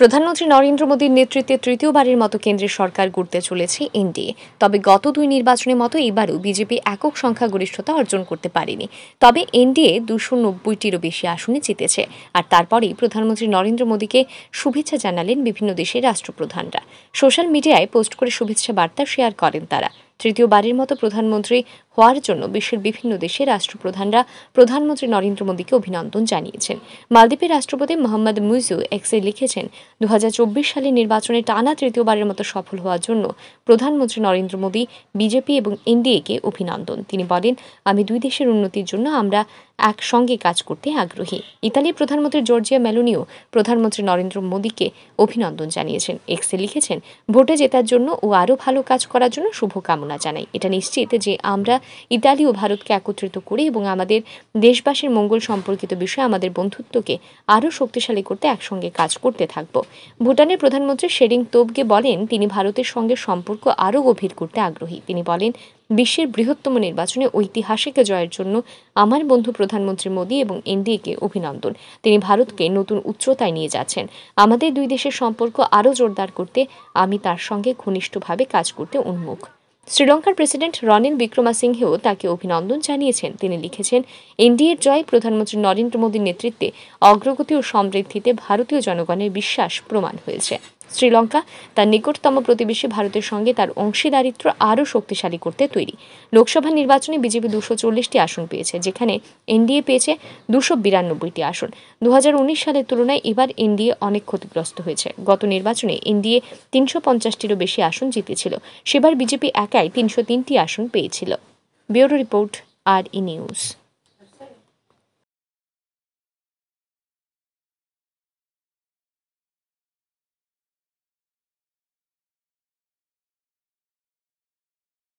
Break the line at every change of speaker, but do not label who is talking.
প্রধানমন্ত্রী নরেন্দ্র মোদীর নেতৃত্বে তৃতীয়বারের মতো কেন্দ্রের সরকার গড়তে চলেছে এনডিএ তবে গত দুই নির্বাচনের মতো এবারও বিজেপি একক সংখ্যাগরিষ্ঠতা অর্জন করতে পারেনি তবে এনডিএ দুশো নব্বইটিরও বেশি আসনে জিতেছে আর তারপরেই প্রধানমন্ত্রী নরেন্দ্র মোদীকে শুভেচ্ছা জানালেন বিভিন্ন দেশের রাষ্ট্রপ্রধানরা সোশ্যাল মিডিয়ায় পোস্ট করে শুভেচ্ছা বার্তা শেয়ার করেন তারা তৃতীয়বারের মতো প্রধানমন্ত্রী হওয়ার জন্য বিশ্বের বিভিন্ন দেশে রাষ্ট্রপ্রধানরা প্রধানমন্ত্রী নরেন্দ্র মোদীকে অভিনন্দন জানিয়েছেন মালদ্বীপের রাষ্ট্রপতি মোহাম্মদ মুইজু এক্সে লিখেছেন দু সালে নির্বাচনে টানা তৃতীয়বারের মতো সফল হওয়ার জন্য প্রধানমন্ত্রী নরেন্দ্র মোদী বিজেপি এবং এনডিএকে অভিনন্দন তিনি বলেন আমি দুই দেশের উন্নতির জন্য আমরা একসঙ্গে কাজ করতে আগ্রহী ইতালির প্রধানমন্ত্রী জর্জিয়া মেলোনিও প্রধানমন্ত্রী নরেন্দ্র মোদীকে অভিনন্দন জানিয়েছেন এক্সে লিখেছেন ভোটে জেতার জন্য ও আরও ভালো কাজ করার জন্য শুভকামনা কামনা জানাই এটা নিশ্চিত যে আমরা ইতালি ও ভারতকে একত্রিত করে এবং আমাদের দেশবাসীর মঙ্গল সম্পর্কিত বিষয়ে আমাদের বন্ধুত্বকে আরও শক্তিশালী করতে একসঙ্গে কাজ করতে থাকব ভুটানের প্রধানমন্ত্রী শেরিং তোবগে বলেন তিনি ভারতের সঙ্গে সম্পর্ক আরও গভীর করতে আগ্রহী তিনি বলেন বিশ্বের বৃহত্তম নির্বাচনে ঐতিহাসিক জয়ের জন্য আমার বন্ধু প্রধানমন্ত্রী মোদী এবং এনডিএকে অভিনন্দন তিনি ভারতকে নতুন উচ্চতায় নিয়ে যাচ্ছেন আমাদের দুই দেশের সম্পর্ক আরও জোরদার করতে আমি তার সঙ্গে ঘনিষ্ঠভাবে কাজ করতে উন্মুখ শ্রীলঙ্কার প্রেসিডেন্ট রনিল বিক্রমাসিংহেও তাকে অভিনন্দন জানিয়েছেন তিনি লিখেছেন এনডিএর জয় প্রধানমন্ত্রী নরেন্দ্র মোদীর নেতৃত্বে অগ্রগতি ও সমৃদ্ধিতে ভারতীয় জনগণের বিশ্বাস প্রমাণ হয়েছে শ্রীলঙ্কা তার নিকটতম প্রতিবেশী ভারতের সঙ্গে তার অংশীদারিত্ব আরও শক্তিশালী করতে তৈরি লোকসভা নির্বাচনে বিজেপি দুশো চল্লিশটি আসন পেয়েছে যেখানে এনডিএ পেয়েছে দুশো বিরানব্বইটি আসন দু সালের তুলনায় এবার এনডিএ অনেক ক্ষতিগ্রস্ত হয়েছে গত নির্বাচনে এনডিএ তিনশো পঞ্চাশটিরও বেশি আসন জিতেছিল সেবার বিজেপি একাই তিনশো তিনটি আসন পেয়েছিল ব্যুরো রিপোর্ট আর ই নিউজ